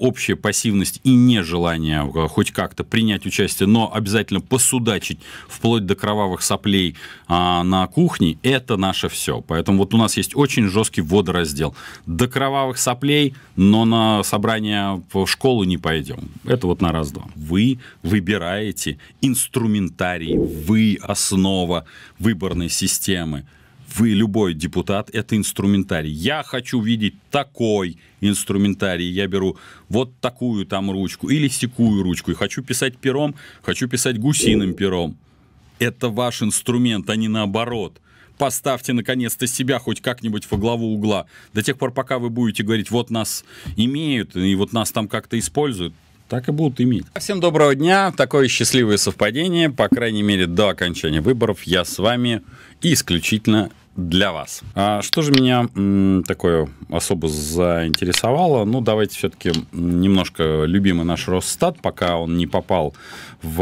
общая пассивность и нежелание э, хоть как-то принять участие, но обязательно посудачить вплоть до кровавых соплей а, на кухне, это наше все. Поэтому вот у нас есть очень жесткий водораздел. До кровавых соплей, но на собрание в школу не пойдем. Это вот на раз-два. Вы выбираете инструментарий, вы основа выборной системы вы, любой депутат, это инструментарий. Я хочу видеть такой инструментарий. Я беру вот такую там ручку или секую ручку. И хочу писать пером, хочу писать гусиным пером. Это ваш инструмент, а не наоборот поставьте наконец-то себя хоть как-нибудь во главу угла. До тех пор, пока вы будете говорить, вот нас имеют, и вот нас там как-то используют, так и будут иметь. Всем доброго дня. Такое счастливое совпадение, по крайней мере, до окончания выборов я с вами исключительно для вас. А что же меня такое особо заинтересовало? Ну, давайте все-таки немножко любимый наш Росстат, пока он не попал в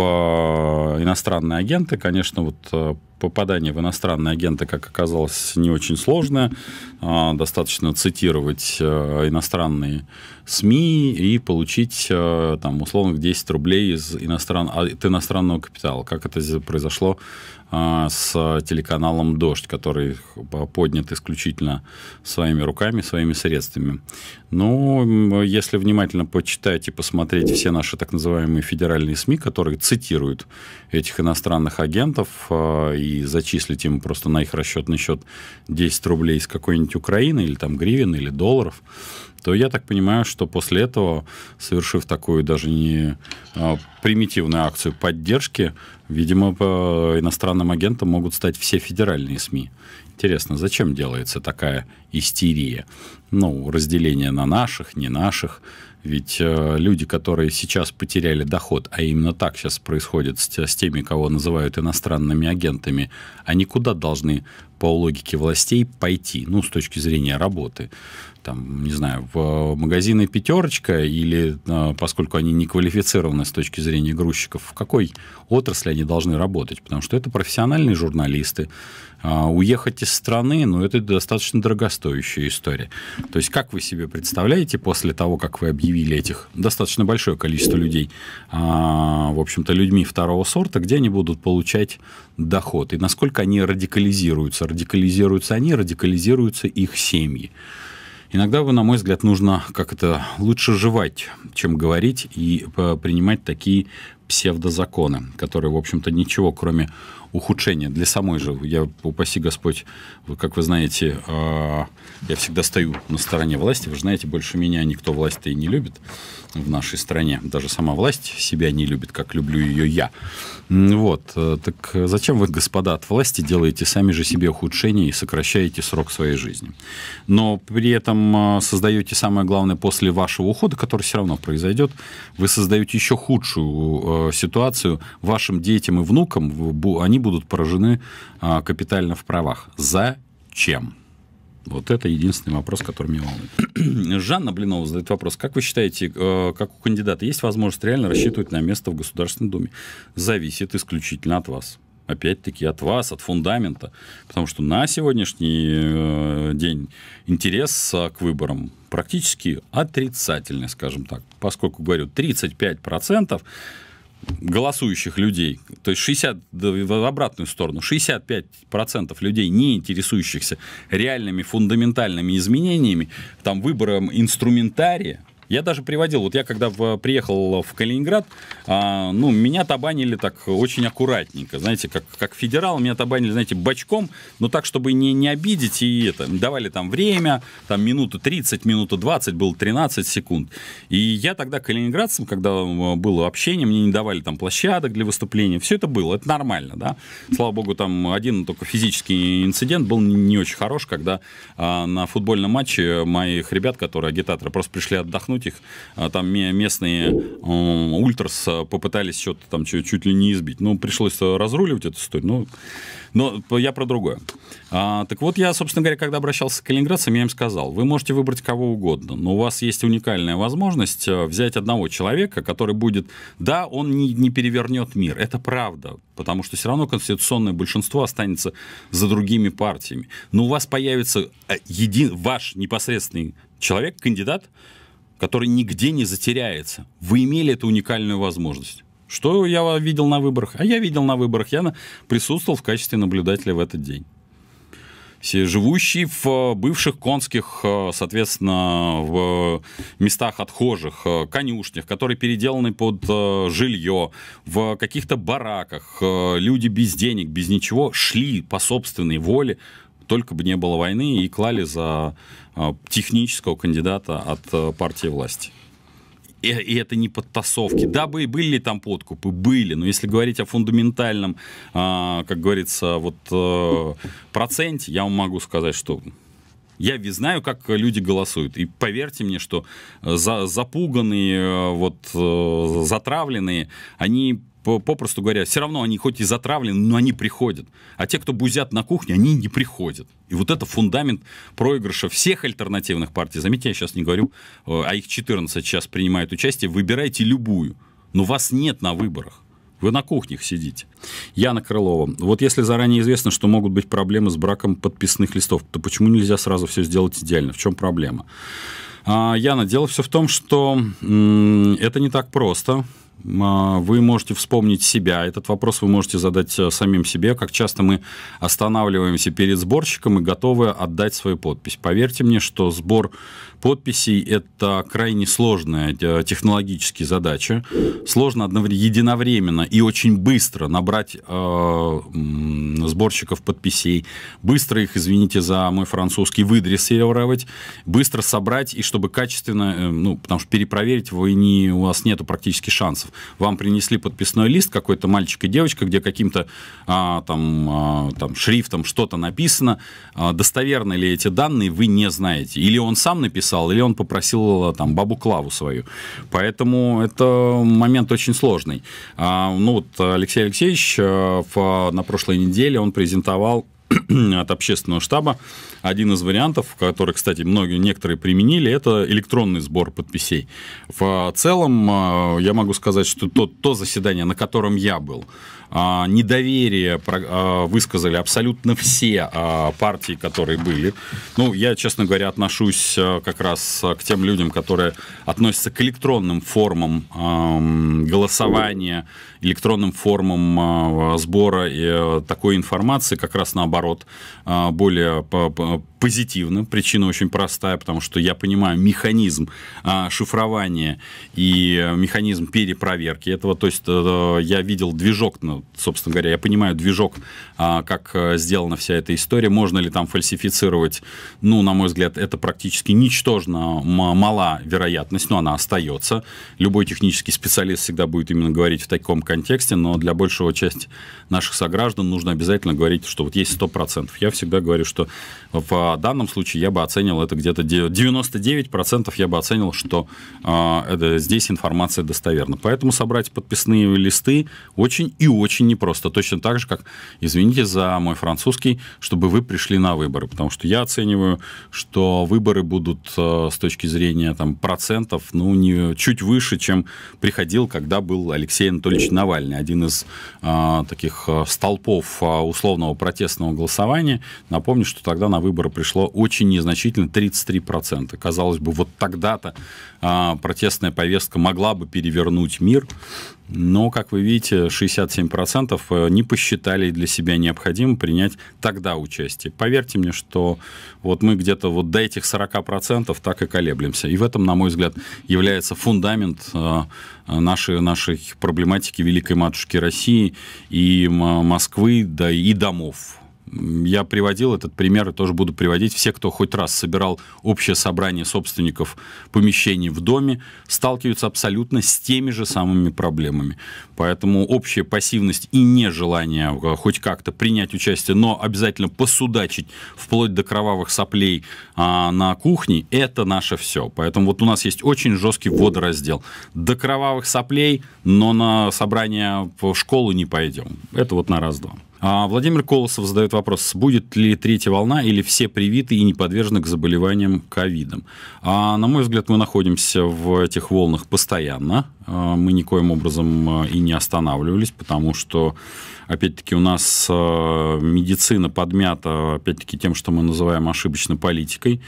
э, иностранные агенты, конечно, вот э, попадание в иностранные агенты, как оказалось, не очень сложное, а, Достаточно цитировать э, иностранные СМИ и получить, э, там, условно, 10 рублей из иностран... от иностранного капитала, как это произошло а, с телеканалом «Дождь», который поднят исключительно своими руками, своими средствами. Ну, если внимательно почитать и посмотреть все наши так называемые федеральные СМИ, которые цитируют этих иностранных агентов а, и зачислить им просто на их расчетный счет 10 рублей из какой-нибудь Украины или там гривен или долларов, то я так понимаю, что после этого, совершив такую даже не а, примитивную акцию поддержки, видимо, иностранным агентам могут стать все федеральные СМИ. Интересно, зачем делается такая истерия? ну, разделение на наших, не наших. Ведь э, люди, которые сейчас потеряли доход, а именно так сейчас происходит с, с теми, кого называют иностранными агентами, они куда должны по логике властей пойти, ну, с точки зрения работы там, не знаю, в э, магазины «Пятерочка» или, э, поскольку они не квалифицированы с точки зрения грузчиков, в какой отрасли они должны работать? Потому что это профессиональные журналисты. А, уехать из страны, ну, это достаточно дорогостоящая история. То есть, как вы себе представляете, после того, как вы объявили этих достаточно большое количество людей, а, в общем-то, людьми второго сорта, где они будут получать доход? И насколько они радикализируются? Радикализируются они, радикализируются их семьи. Иногда, на мой взгляд, нужно как-то лучше жевать, чем говорить и э, принимать такие псевдозаконы, которые, в общем-то, ничего, кроме ухудшения для самой же, я, упаси Господь, как вы знаете, а, я всегда стою на стороне власти. Вы знаете, больше меня никто власть-то и не любит в нашей стране. Даже сама власть себя не любит, как люблю ее я. Вот. Э, так зачем вы, господа, от власти делаете сами же себе ухудшение и сокращаете срок своей жизни? Но при этом э, создаете самое главное после вашего ухода, который все равно произойдет, вы создаете еще худшую э, ситуацию вашим детям и внукам. Они будут поражены капитально в правах. Зачем? Вот это единственный вопрос, который меня волнует. Жанна Блинова задает вопрос. Как вы считаете, э, как у кандидата есть возможность реально рассчитывать на место в Государственной Думе? Зависит исключительно от вас опять-таки от вас, от фундамента. Потому что на сегодняшний э, день интерес к выборам практически отрицательный, скажем так. Поскольку, говорю, 35% голосующих людей, то есть 60, в обратную сторону, 65% людей, не интересующихся реальными фундаментальными изменениями, там, выбором инструментария, я даже приводил, вот я когда в, приехал в Калининград, а, ну, меня табанили так очень аккуратненько, знаете, как, как федерал, меня табанили, знаете, бочком, но так, чтобы не, не обидеть, и это, давали там время, там минуту 30, минуту 20, было 13 секунд. И я тогда калининградцам, когда э, было общение, мне не давали там площадок для выступления, все это было, это нормально, да. Слава богу, там один только физический инцидент был не очень хорош, когда а, на футбольном матче моих ребят, которые агитаторы, просто пришли отдохнуть, вернуть их. А там местные ультрас а, попытались что-то там чуть ли не избить. Ну, пришлось э, разруливать эту историю. Ну, но я про другое. А, так вот, я, собственно говоря, когда обращался к калининградцам, я им сказал, вы можете выбрать кого угодно, но у вас есть уникальная возможность э, взять одного человека, который будет... Да, он не, не перевернет мир, это правда, потому что все равно конституционное большинство останется за другими партиями. Но у вас появится э, един, ваш непосредственный человек, кандидат, который нигде не затеряется. Вы имели эту уникальную возможность. Что я видел на выборах? А я видел на выборах, я присутствовал в качестве наблюдателя в этот день. Все живущие в э, бывших конских, э, соответственно, в э, местах отхожих, конюшнях, которые переделаны под жилье, в каких-то бараках, люди без денег, без ничего, шли по собственной воле, только бы не было войны, и клали за а, технического кандидата от э, партии власти. И, и это не подтасовки. Да, были ли там подкупы? Были. Но если говорить о фундаментальном, э, как говорится, вот э, проценте, я вам могу сказать, что я ведь знаю, как люди голосуют. И поверьте мне, что э, за, запуганные, э, вот, затравленные, они попросту говоря, все равно они хоть и затравлены, но они приходят. А те, кто бузят на кухне, они не приходят. И вот это фундамент проигрыша всех альтернативных партий. Заметьте, я сейчас не говорю, э, а их 14 сейчас принимают участие. Выбирайте любую. Но вас нет на выборах. Вы на кухнях сидите. Яна Крылова. Вот если заранее известно, что могут быть проблемы с браком подписных листов, то почему нельзя сразу все сделать идеально? В чем проблема? А, Яна, дело все в том, что это не так просто. А, вы можете вспомнить себя. Этот вопрос вы можете задать э, самим себе. Как часто мы останавливаемся перед сборщиком и готовы отдать свою подпись. Поверьте мне, что сбор подписей – это крайне сложная э, технологическая задача. Сложно единовременно и очень быстро набрать э, сборщиков подписей, быстро их, извините за мой французский, выдрессировать, быстро собрать, и чтобы качественно, э, ну, потому что перепроверить вы не, у вас нету практически шансов вам принесли подписной лист, какой-то мальчик и девочка, где каким-то а, там, а, там шрифтом что-то написано, а, достоверны ли эти данные, вы не знаете. Или он сам написал, или он попросил а, там бабу Клаву свою. Поэтому это момент очень сложный. А, ну вот Алексей Алексеевич а, в, на прошлой неделе он презентовал от общественного штаба. Один из вариантов, который, кстати, многие, некоторые применили, это электронный сбор подписей. В а, целом, а, я могу сказать, что то, то заседание, на котором я был, а, недоверие а, высказали абсолютно все а, партии, которые были. Ну, я, честно говоря, отношусь как раз к тем людям, которые относятся к электронным формам голосования, электронным формам сбора э, такой информации, как раз наоборот, более позитивно. Причина очень простая, потому что я понимаю механизм а, шифрования и э, механизм перепроверки этого. То есть а, я видел движок, ну, собственно говоря, я понимаю движок, а, как сделана вся эта история. Можно ли там фальсифицировать? Ну, на мой взгляд, это практически ничтожно мала вероятность, но она остается. Любой технический специалист всегда будет именно говорить в таком контексте, но для большего части наших сограждан нужно обязательно говорить, что вот есть 100%. Я всегда говорю, что в а, в данном случае я бы оценил это где-то 99% я бы оценил, что а, это, здесь информация достоверна. Поэтому собрать подписные листы очень и очень непросто. Точно так же, как, извините за мой французский, чтобы вы пришли на выборы. Потому что я оцениваю, что выборы будут а, с точки зрения там, процентов ну, не, чуть выше, чем приходил, когда был Алексей Анатольевич Навальный, один из а, таких а, столпов условного протестного голосования. Напомню, что тогда на выборы пришло очень незначительно, 33%. Казалось бы, вот тогда-то а, протестная повестка могла бы перевернуть мир, но, как вы видите, 67% э, не посчитали для себя необходимым принять тогда участие. Поверьте мне, что вот мы где-то вот до этих 40% так и колеблемся. И в этом, на мой взгляд, является фундамент э, нашей, нашей проблематики Великой Матушки России и Москвы, да и домов я приводил этот пример и тоже буду приводить. Все, кто хоть раз собирал общее собрание собственников помещений в доме, сталкиваются абсолютно с теми же самыми проблемами. Поэтому общая пассивность и нежелание э, хоть как-то принять участие, но обязательно посудачить вплоть до кровавых соплей а, на кухне, это наше все. Поэтому вот у нас есть очень жесткий водораздел. До кровавых соплей, но на собрание в школу не пойдем. Это вот на раз-два. А Владимир Колосов задает вопрос, будет ли третья волна или все привиты и не подвержены к заболеваниям ковидом. А, на мой взгляд, мы находимся в этих волнах постоянно. А, мы никоим образом а, и не останавливались, потому что, опять-таки, у нас медицина подмята, опять-таки, тем, что мы называем ошибочно политикой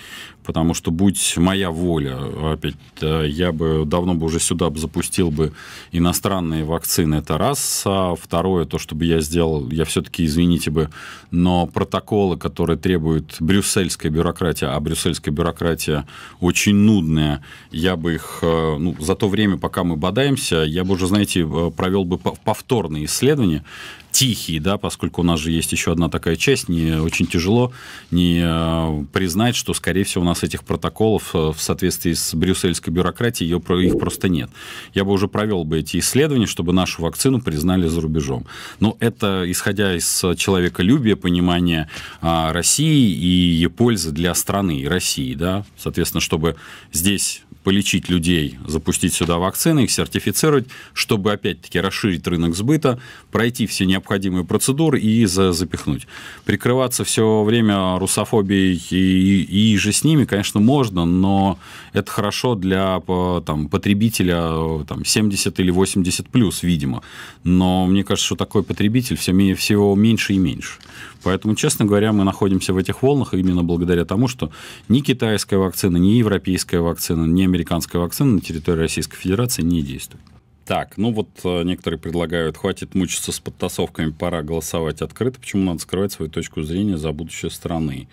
потому что будь моя воля, опять э, я бы давно бы уже сюда запустил бы иностранные вакцины, это раз. А второе, то, чтобы я сделал, я все-таки, извините бы, но протоколы, которые требует брюссельская бюрократия, а брюссельская бюрократия очень нудная, я бы их, э, ну, за то время, пока мы бодаемся, я бы уже, знаете, э, провел бы повторные исследования, тихие, да, поскольку у нас же есть еще одна такая часть, не очень тяжело не признать, что, скорее всего, у нас нас этих протоколов э, в соответствии с брюссельской бюрократией, ее, их просто нет. Я бы уже провел бы эти исследования, чтобы нашу вакцину признали за рубежом. Но это, исходя из человеколюбия, понимания а, России и ее пользы для страны и России, да, соответственно, чтобы здесь полечить людей, запустить сюда вакцины, их сертифицировать, чтобы, опять-таки, расширить рынок сбыта, пройти все необходимые процедуры и запихнуть. Прикрываться все время русофобией и, и, и же с ними, конечно, можно, но это хорошо для там, потребителя там, 70 или 80 плюс, видимо. Но мне кажется, что такой потребитель все, всего меньше и меньше. Поэтому, честно говоря, мы находимся в этих волнах именно благодаря тому, что ни китайская вакцина, ни европейская вакцина, ни американская вакцина на территории Российской Федерации не действует. Так, ну вот э, некоторые предлагают, хватит мучиться с подтасовками, пора голосовать открыто. Почему надо скрывать свою точку зрения за будущее страны?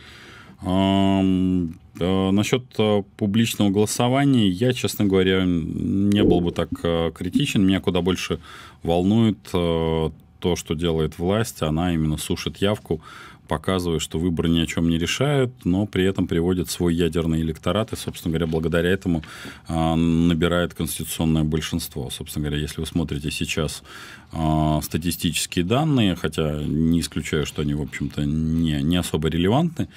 Э, насчет э, публичного голосования я, честно говоря, не был бы так критичен. Меня куда больше волнует то, что делает власть, она именно сушит явку, показывая, что выборы ни о чем не решают, но при этом приводит свой ядерный электорат и, собственно говоря, благодаря этому э, набирает конституционное большинство. Собственно говоря, если вы смотрите сейчас э, статистические данные, хотя не исключаю, что они, в общем-то, не, не особо релевантны,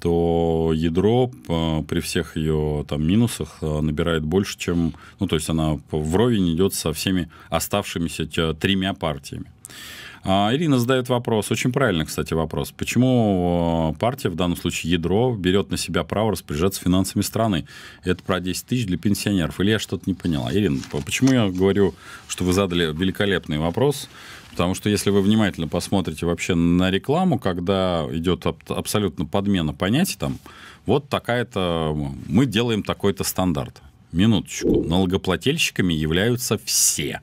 то ядро а, при всех ее там минусах а, набирает больше, чем... Ну, то есть она вровень идет со всеми оставшимися э, тремя партиями. А, Ирина задает вопрос, очень правильный, кстати, вопрос. Почему партия, в данном случае ядро, берет на себя право распоряжаться финансами страны? Это про 10 тысяч для пенсионеров. Или я что-то не поняла? Ирина, почему я говорю, что вы задали великолепный вопрос? Потому что если вы внимательно посмотрите вообще на рекламу, когда идет абсолютно подмена понятий, там, вот такая-то, мы делаем такой-то стандарт. Минуточку. Налогоплательщиками являются все. Все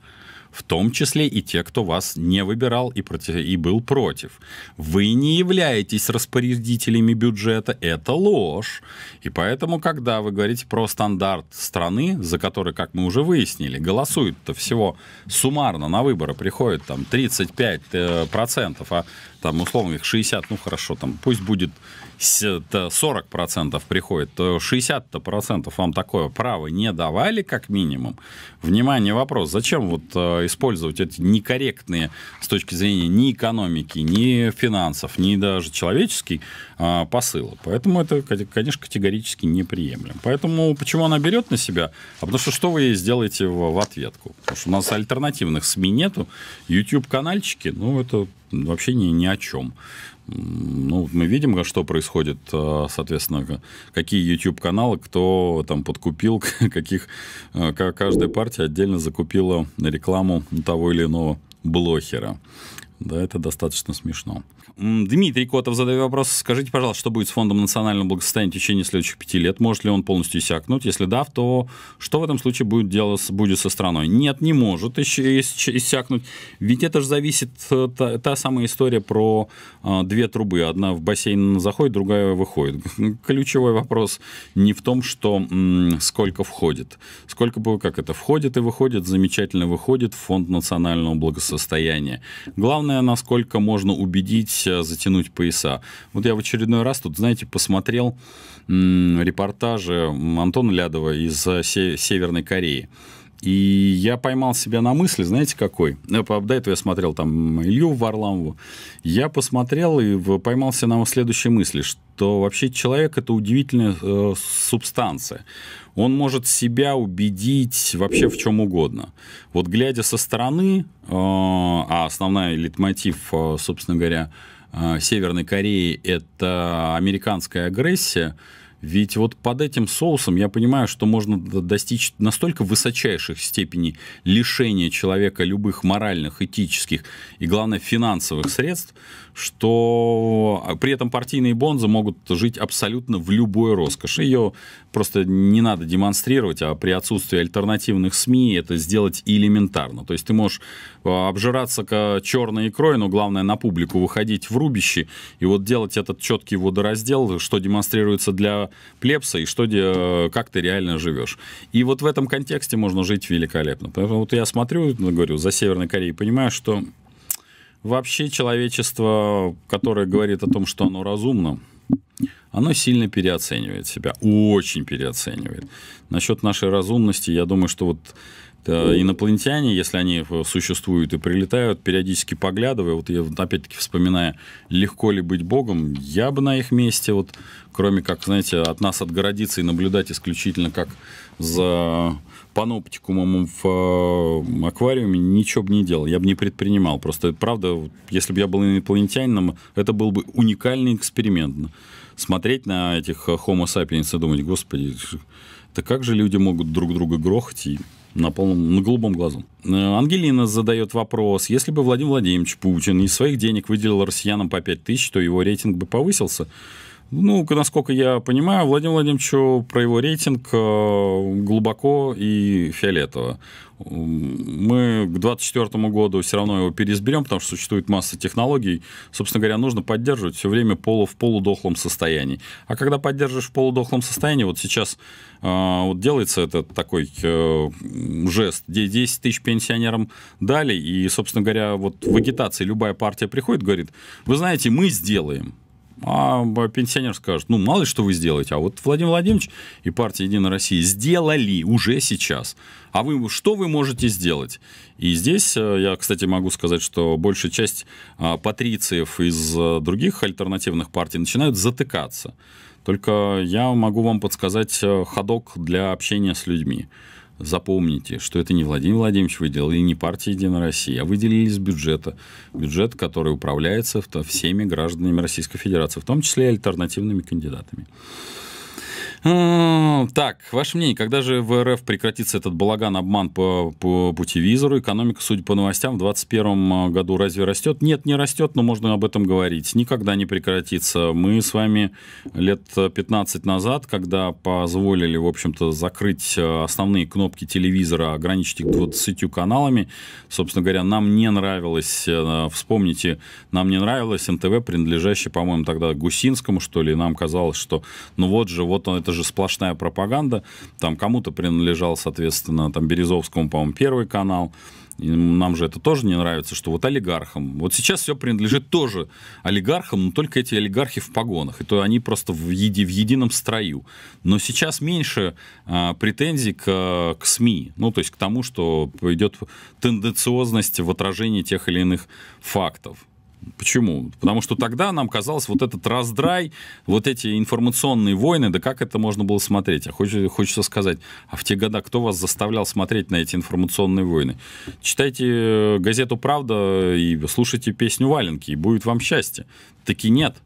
в том числе и те, кто вас не выбирал и, против, и был против. Вы не являетесь распорядителями бюджета, это ложь. И поэтому, когда вы говорите про стандарт страны, за который, как мы уже выяснили, голосуют, то всего суммарно на выборы приходит там 35%, э, процентов, а там, условно, их 60, ну хорошо, там, пусть будет 40% приходит, то 60 процентов вам такое право не давали, как минимум. Внимание, вопрос, зачем вот э, использовать эти некорректные с точки зрения ни экономики, ни финансов, ни даже человеческий а, посыла. Поэтому это, конечно, категорически неприемлемо. Поэтому почему она берет на себя? А потому что что вы ей сделаете в, в ответку? Потому что у нас альтернативных СМИ нету. YouTube-канальчики, ну, это вообще ни, ни о чем. Ну, мы видим, а что происходит, а, соответственно, какие YouTube-каналы, кто там подкупил, каких, каждая партия отдельно закупила рекламу того или иного блохера. Да, это достаточно смешно. Дмитрий Котов задает вопрос. Скажите, пожалуйста, что будет с Фондом национального благосостояния в течение следующих пяти лет? Может ли он полностью иссякнуть? Если да, то что в этом случае будет дело будет со страной? Нет, не может иссякнуть. Ведь это же зависит э, та, та самая история про а, две трубы. Одна в бассейн заходит, другая выходит. Ключевой вопрос не в том, что м, сколько входит. Сколько как это, входит и выходит, замечательно выходит в Фонд национального благосостояния. Главное странная, насколько можно убедить э, затянуть пояса. Вот я в очередной раз тут, знаете, посмотрел репортажи Антона Лядова из э, Северной Кореи. И я поймал себя на мысли, знаете, какой? до ну, этого я смотрел там Илью Варламову. Я посмотрел и поймался на следующей мысли, что вообще человек – это удивительная э, субстанция. Он может себя убедить вообще в чем угодно. Вот глядя со стороны, э, а основной литмотив, э, собственно говоря, э, Северной Кореи – это американская агрессия – ведь вот под этим соусом я понимаю, что можно достичь настолько высочайших степеней лишения человека любых моральных, этических и, главное, финансовых средств, что а, при этом партийные бонзы могут жить абсолютно в любой роскоши. Ее просто не надо демонстрировать, а при отсутствии альтернативных СМИ это сделать элементарно. То есть ты можешь обжираться к черной икрой, но главное на публику выходить в рубище и вот делать этот четкий водораздел, что демонстрируется для плебса и что, э, как ты реально живешь. И вот в этом контексте можно жить великолепно. Поэтому вот я смотрю, ну, говорю, за Северной Кореей, понимаю, что вообще человечество, которое говорит о том, что оно разумно, оно сильно переоценивает себя, очень переоценивает. Насчет нашей разумности, я думаю, что вот Э, инопланетяне, если они существуют и прилетают, периодически поглядывая, вот я опять-таки вспоминая, легко ли быть богом, я бы на их месте, вот, кроме как, знаете, от нас отгородиться и наблюдать исключительно как за паноптикумом в э, аквариуме, ничего бы не делал, я бы не предпринимал. Просто, правда, если бы я был инопланетянином, это был бы уникальный эксперимент. Смотреть на этих э, homo sapiens и думать, господи, да как же люди могут друг друга грохать и на полном, на голубом глазу. Э, Ангелина задает вопрос, если бы Владимир Владимирович Путин из своих денег выделил россиянам по 5 тысяч, то его рейтинг бы повысился. Ну, насколько я понимаю, Владимир Владимировичу про его рейтинг э, глубоко и фиолетово. Мы к 2024 году все равно его переизберем, потому что существует масса технологий. Собственно говоря, нужно поддерживать все время полу в полудохлом состоянии. А когда поддерживаешь в полудохлом состоянии, вот сейчас э, вот делается этот такой э, жест, где 10 тысяч пенсионерам дали, и, собственно говоря, вот в агитации любая партия приходит, говорит, вы знаете, мы сделаем. А пенсионер скажет, ну, мало ли что вы сделаете, а вот Владимир Владимирович и партия «Единая Россия» сделали уже сейчас. А вы, что вы можете сделать? И здесь э, я, кстати, могу сказать, что большая часть а, патрициев из э, других альтернативных партий начинают затыкаться. Только я могу вам подсказать э, ходок для общения с людьми запомните, что это не Владимир Владимирович выделил, и не партия «Единая Россия», а выделили из бюджета. Бюджет, который управляется всеми гражданами Российской Федерации, в том числе и альтернативными кандидатами. Хм, так, ваше мнение, когда же в РФ прекратится этот балаган, обман по, по путевизору? Экономика, судя по новостям, в 2021 э, году разве растет? Нет, не растет, но можно об этом говорить. Никогда не прекратится. Мы с вами лет 15 назад, когда позволили, в общем-то, закрыть э, основные кнопки телевизора, ограничить их 20 каналами, собственно говоря, нам не нравилось, э, вспомните, нам не нравилось НТВ, принадлежащее, по-моему, тогда Гусинскому, что ли, нам казалось, что ну вот же, вот он, это же сплошная пропаганда. Там кому-то принадлежал, соответственно, там Березовскому, по-моему, Первый канал. И нам же это тоже не нравится, что вот олигархам. Вот сейчас все принадлежит тоже олигархам, но только эти олигархи в погонах. И то они просто в, еди, в едином строю. Но сейчас меньше а, претензий к, к СМИ. Ну, то есть к тому, что идет тенденциозность в отражении тех или иных фактов. Почему? Потому что тогда нам казалось вот этот раздрай, вот эти информационные войны, да как это можно было смотреть? А хочется, хочется сказать, а в те годы кто вас заставлял смотреть на эти информационные войны? Читайте э, газету «Правда» и слушайте песню «Валенки», и будет вам счастье. Таки нет.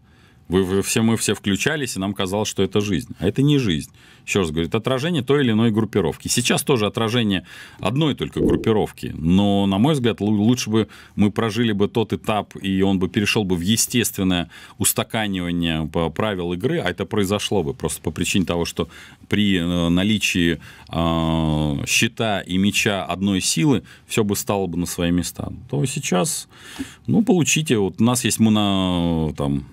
Вы, вы все, мы все включались, и нам казалось, что это жизнь. А это не жизнь. Еще раз говорю, это отражение той или иной группировки. Сейчас тоже отражение одной только группировки. Но, на мой взгляд, лучше бы мы прожили бы тот этап, и он бы перешел бы в естественное устаканивание э, правил игры, а это произошло бы просто по причине того, что при э, наличии э, щита и меча одной силы все бы стало бы на свои места. То сейчас, ну, получите, вот у нас есть мы на там,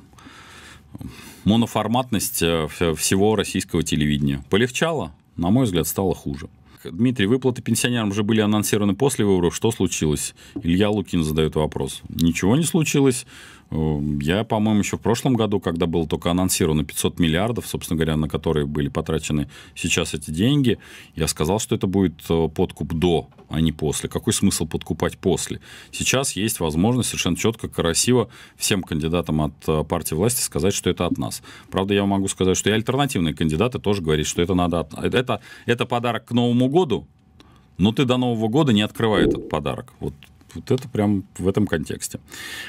моноформатность э, всего российского телевидения. Полегчало, на мой взгляд, стало хуже. Дмитрий, выплаты пенсионерам уже были анонсированы после выборов. Что случилось? Илья Лукин задает вопрос. Ничего не случилось. Эм, я, по-моему, еще в прошлом году, когда было только анонсировано 500 миллиардов, собственно говоря, на которые были потрачены сейчас эти деньги, я сказал, что это будет э, подкуп до, а не после. Какой смысл подкупать после? Сейчас есть возможность совершенно четко, красиво всем кандидатам от э, партии власти сказать, что это от нас. Правда, я могу сказать, что и альтернативные кандидаты тоже говорят, что это надо от... Э, это, это подарок к Новому году, но ты до Нового года не открывай этот подарок. Вот вот это прям в этом контексте.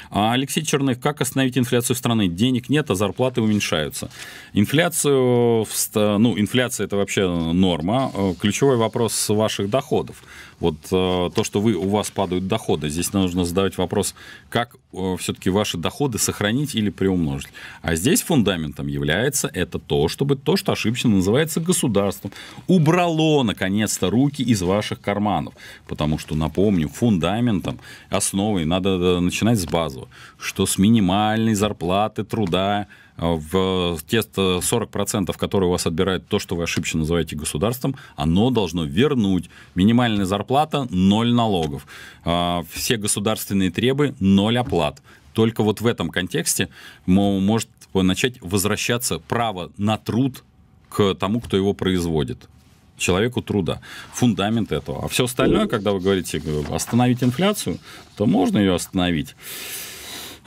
А Алексей Черных, как остановить инфляцию страны? Денег нет, а зарплаты уменьшаются. Инфляцию, ну, инфляция это вообще норма. Э, ключевой вопрос ваших доходов. Вот э, то, что вы, у вас падают доходы, здесь нам нужно задавать вопрос, как э, все-таки ваши доходы сохранить или приумножить. А здесь фундаментом является это то, чтобы то, что ошибочно называется государством, убрало, наконец-то, руки из ваших карманов. Потому что, напомню, фундаментом, основой надо э, начинать с базового, что с минимальной зарплаты труда в те 40%, которые у вас отбирают то, что вы ошибочно называете государством, оно должно вернуть. Минимальная зарплата – ноль налогов. А, все государственные требы – ноль оплат. Только вот в этом контексте может начать возвращаться право на труд к тому, кто его производит человеку труда. Фундамент этого. А все остальное, когда вы говорите э, остановить инфляцию, то можно ее остановить.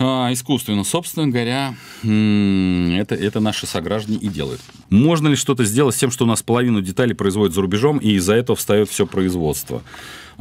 А, искусственно. Собственно говоря, это, это наши сограждане и делают. Можно ли что-то сделать с тем, что у нас половину деталей производят за рубежом, и из-за этого встает все производство?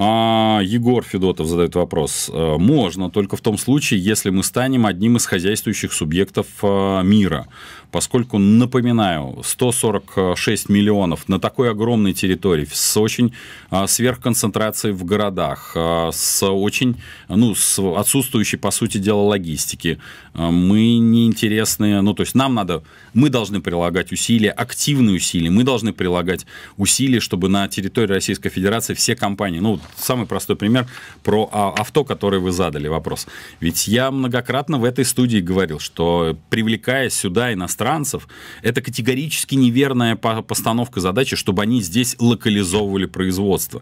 А, Егор Федотов задает вопрос. Э, Можно, только в том случае, если мы станем одним из хозяйствующих субъектов э, мира. Поскольку, напоминаю, 146 миллионов на такой огромной территории, с очень э, сверхконцентрацией в городах, с очень, ну, с отсутствующей, по сути дела, логистики. Мы неинтересны, ну, то есть нам надо, мы должны прилагать усилия, активные усилия, мы должны прилагать усилия, чтобы на территории Российской Федерации все компании, ну, самый простой пример про а, авто, который вы задали вопрос. Ведь я многократно в этой студии говорил, что привлекая сюда иностранцев, это категорически неверная постановка задачи, чтобы они здесь локализовывали производство.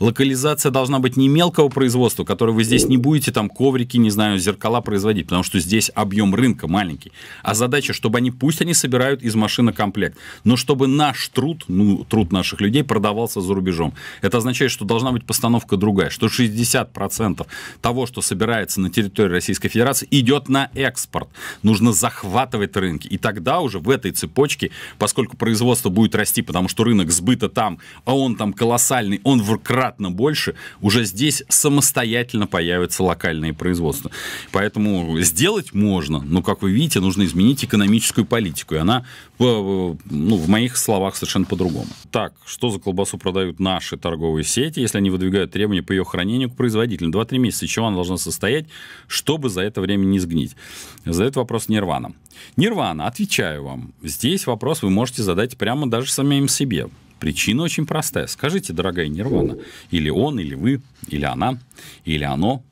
Локализация должна быть не мелкого производства, которое вы здесь не будете, там, коврики, не знаю, зеркала производить, потому что здесь объем рынка маленький. А задача, чтобы они, пусть они собирают из машины комплект, но чтобы наш труд, ну, труд наших людей продавался за рубежом. Это означает, что должна быть постановка расстановка другая, что 60% того, что собирается на территории Российской Федерации, идет на экспорт. Нужно захватывать рынки. И тогда уже в этой цепочке, поскольку производство будет расти, потому что рынок сбыта там, а он там колоссальный, он в кратно больше, уже здесь самостоятельно появятся локальные производства. Поэтому сделать можно, но, как вы видите, нужно изменить экономическую политику. И она, э, э, ну, в моих словах, совершенно по-другому. Так, что за колбасу продают наши торговые сети, если они выдвигаются выдвигают требования по ее хранению к производителю два-три месяца, чего она должна состоять, чтобы за это время не сгнить. Задает вопрос Нирвана. Нирвана, отвечаю вам. Здесь вопрос вы можете задать прямо даже самим себе. Причина очень простая. Скажите, дорогая Нирвана, или он, или вы, или она, или оно,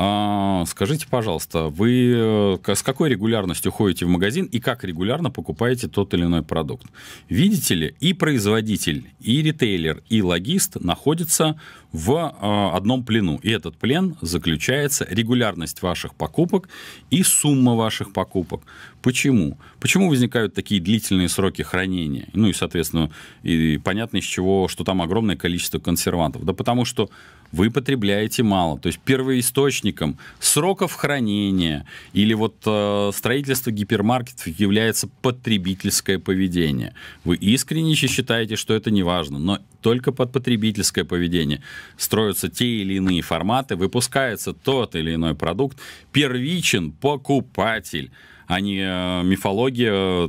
а, Скажите, пожалуйста, вы э, с какой регулярностью ходите в магазин и как регулярно покупаете тот или иной продукт? Видите ли, и производитель, и ритейлер, и логист находятся в а, одном плену. И этот плен заключается регулярность ваших покупок и сумма ваших покупок. Почему? Почему возникают такие длительные сроки хранения? Ну и, соответственно, и понятно из чего, что там огромное количество консервантов. Да потому что вы потребляете мало. То есть первоисточником сроков хранения или вот э, а, строительства гипермаркетов является потребительское поведение. Вы искренне считаете, что это не важно, но только под потребительское поведение. Строятся те или иные форматы, выпускается тот или иной продукт. Первичен покупатель, а не э, мифология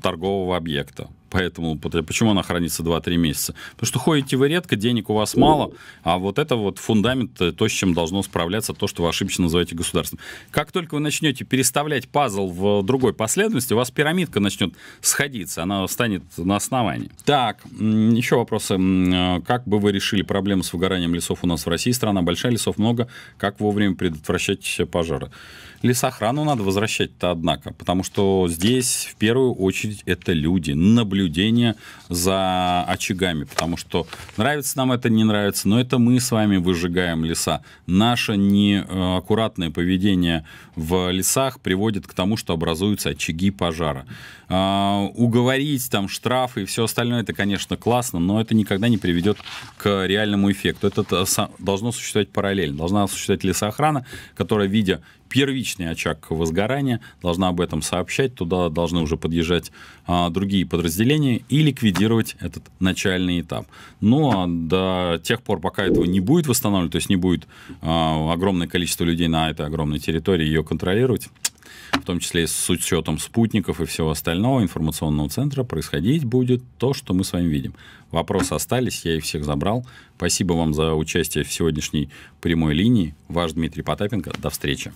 торгового объекта поэтому почему она хранится 2-3 месяца? Потому что ходите вы редко, денег у вас мало, а вот это вот фундамент, э, то, с чем должно справляться то, что вы ошибочно называете государством. Как только вы начнете переставлять пазл в другой последовательности, у вас пирамидка начнет сходиться, она станет на основании. Так, еще вопросы. Э, как бы вы решили проблему с выгоранием лесов у нас в России? Страна большая, лесов много. Как вовремя предотвращать пожары? Лесохрану надо возвращать-то, однако, потому что здесь в первую очередь это люди, наблюдение за очагами, потому что нравится нам это, не нравится, но это мы с вами выжигаем леса. Наше неаккуратное поведение в лесах приводит к тому, что образуются очаги пожара. А, уговорить там штраф и все остальное, это, конечно, классно, но это никогда не приведет к реальному эффекту. Это э, должно существовать параллельно. Должна существовать лесоохрана, которая, видя первичный очаг возгорания, должна об этом сообщать, туда должны уже подъезжать а, другие подразделения и ликвидировать этот начальный этап. Но ну, а до тех пор, пока этого не будет восстанавливать, то есть не будет а, огромное количество людей на этой огромной территории ее контролировать, в том числе и с учетом спутников и всего остального информационного центра, происходить будет то, что мы с вами видим. Вопросы остались, я их всех забрал. Спасибо вам за участие в сегодняшней прямой линии. Ваш Дмитрий Потапенко. До встречи.